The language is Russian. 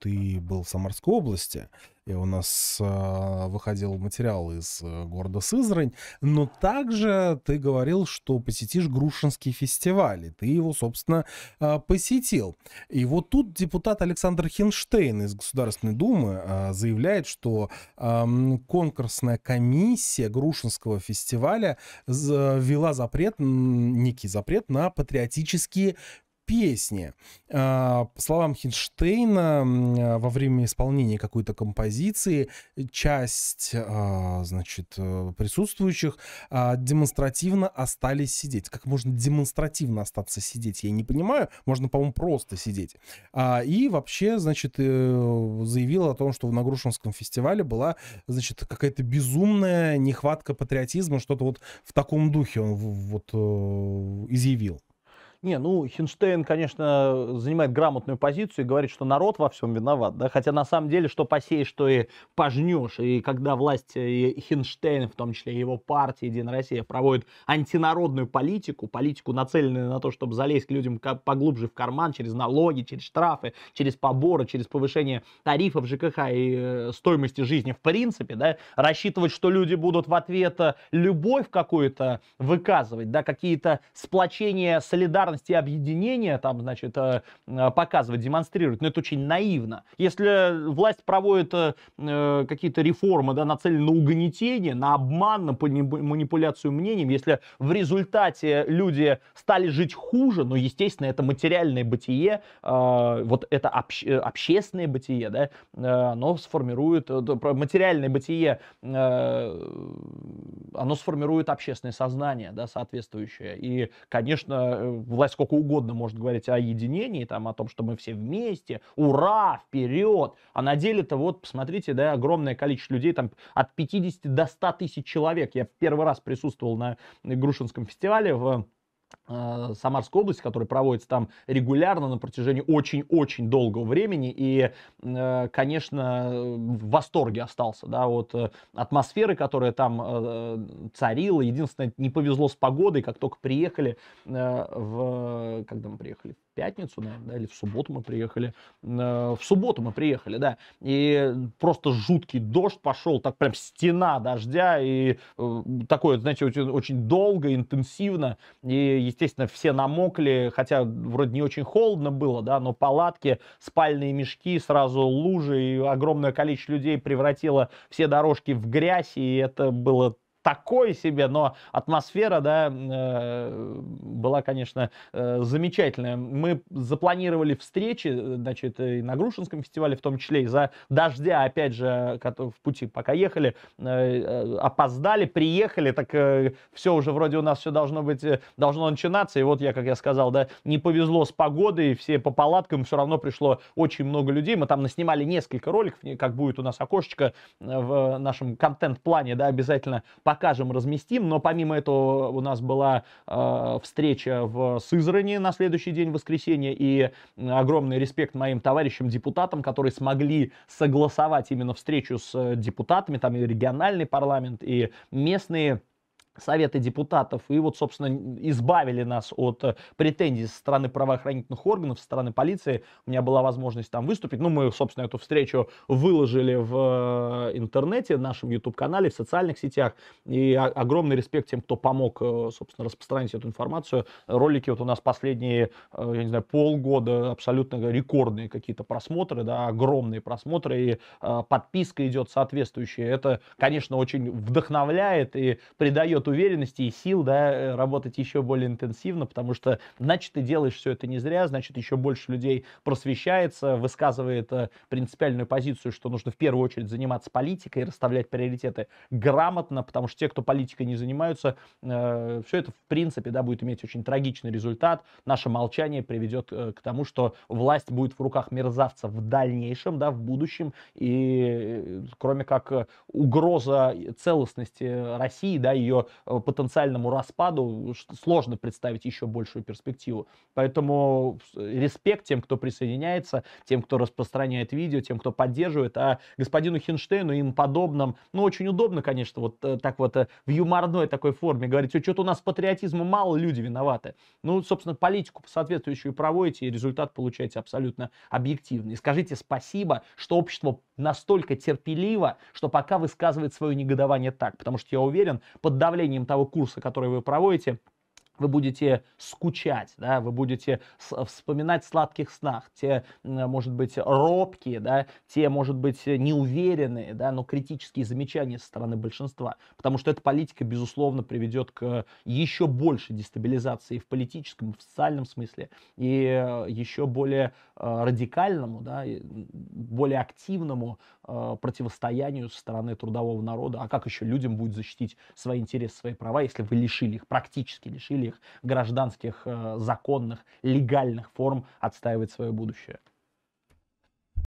ты был в Самарской области, и у нас э, выходил материал из э, города Сызрань, но также ты говорил, что посетишь Грушинский фестиваль, и ты его, собственно, э, посетил. И вот тут депутат Александр Хинштейн из Государственной Думы э, заявляет, что э, конкурсная комиссия Грушинского фестиваля э, ввела запрет, некий запрет на патриотические Песне, а, По словам Хинштейна, а, во время исполнения какой-то композиции часть, а, значит, э, присутствующих демонстративно остались сидеть. Как можно демонстративно остаться сидеть, я не понимаю. Можно, по-моему, просто сидеть. И вообще, значит, э, заявил о том, что в Нагрушинском фестивале была, значит, какая-то безумная нехватка патриотизма, что-то вот в таком духе он вот э, изъявил. Не, ну, Хинштейн, конечно, занимает грамотную позицию и говорит, что народ во всем виноват, да, хотя на самом деле, что посеешь, что и пожнешь, и когда власть и Хинштейн, в том числе его партия «Единая Россия», проводит антинародную политику, политику, нацеленную на то, чтобы залезть к людям поглубже в карман через налоги, через штрафы, через поборы, через повышение тарифов ЖКХ и э, стоимости жизни в принципе, да, рассчитывать, что люди будут в ответ э, любовь какую-то выказывать, да, какие-то сплочения солидарности солидарность и объединение там, значит, э, э, показывать, демонстрировать, но ну, это очень наивно. Если э, власть проводит какие-то реформы, да, нацелены на угнетение, на обман, на манипуляцию мнением, если в результате люди стали жить хуже, ну, естественно, это материальное бытие, вот это общ, общественное бытие, да, оно сформирует, материальное бытие, оно сформирует общественное сознание, да, соответствующее. И, конечно, власть сколько угодно может говорить о единении, там, о том, что мы все вместе, ура, вперед. А на деле-то вот, посмотрите, да, огромное количество людей, там от 50 до 100 тысяч человек. Я первый раз присутствовал на Грушинском фестивале в а, Самарской области, который проводится там регулярно на протяжении очень-очень долгого времени. И, э, конечно, в восторге остался да, от э, атмосферы, которая там э, царила. Единственное, не повезло с погодой, как только приехали в... Когда мы приехали? пятницу, наверное, да, или в субботу мы приехали. В субботу мы приехали, да. И просто жуткий дождь пошел, так прям стена дождя. И э, такое, знаете, очень, очень долго, интенсивно. И, естественно, все намокли, хотя вроде не очень холодно было, да, но палатки, спальные мешки, сразу лужи. И огромное количество людей превратило все дорожки в грязь. И это было такой себе, но атмосфера, да, э, была, конечно, э, замечательная. Мы запланировали встречи, э, значит, и на Грушинском фестивале в том числе, из-за дождя, опять же, в пути пока ехали, опоздали, приехали, так все уже вроде у нас все должно быть, должно начинаться, и вот я, как я сказал, да, не повезло с погодой, все по палаткам, все равно пришло очень много людей, мы там наснимали несколько роликов, как будет у нас окошечко в нашем контент-плане, да, обязательно покажем, разместим. Но помимо этого э, у нас была э, встреча в Сызрани на следующий день, воскресенье. И огромный респект моим товарищам депутатам, которые смогли согласовать именно встречу с э, депутатами. Там и региональный парламент, и местные Советы депутатов и вот, собственно, избавили нас от э, претензий со стороны правоохранительных органов, со стороны полиции. У меня была возможность там выступить. Ну, мы, собственно, эту встречу выложили в э, интернете, в нашем YouTube-канале, в социальных сетях. И огромный респект тем, кто помог, э, собственно, распространить эту информацию. Ролики вот у нас последние, я не знаю, полгода абсолютно рекордные какие-то просмотры, да, огромные просмотры. И подписка идет соответствующая. Это, конечно, очень вдохновляет и придает дает уверенности и сил, да, э, работать еще более интенсивно, потому что, значит, ты делаешь все это не зря, значит, еще больше людей просвещается, высказывает э, принципиальную позицию, что нужно в первую очередь заниматься политикой, расставлять приоритеты грамотно, потому что те, кто политикой не занимаются, э, все это, в принципе, да, будет иметь очень трагичный результат. Наше молчание приведет э, к тому, что власть будет в руках мерзавца в дальнейшем, да, в будущем, и кроме как угроза целостности России, да, ее Э, потенциальному распаду сложно представить еще большую перспективу. Поэтому э, респект тем, кто присоединяется, тем, кто распространяет видео, тем, кто поддерживает. А господину Хинштейну и им подобным, ну, очень удобно, конечно, вот э, так вот в юморной такой форме говорить, что-то у нас патриотизма мало, люди виноваты. Ну, собственно, политику соответствующую проводите, и результат получаете абсолютно объективный. И скажите спасибо, что общество настолько терпеливо, что пока высказывает свое негодование так, потому что я уверен, под давлением направлением того курса, который вы проводите, вы будете скучать, да, вы будете вспоминать сладких снах, те, может быть, робкие, да, те, может быть, неуверенные, да, но критические замечания со стороны большинства, потому что эта политика, безусловно, приведет к еще большей дестабилизации в политическом, в социальном смысле, и э, еще более э, радикальному, да, более активному э, противостоянию со стороны трудового народа, а как еще людям будет защитить свои интересы, свои права, если вы лишили их, практически лишили своих гражданских, э, законных, легальных форм отстаивать свое будущее.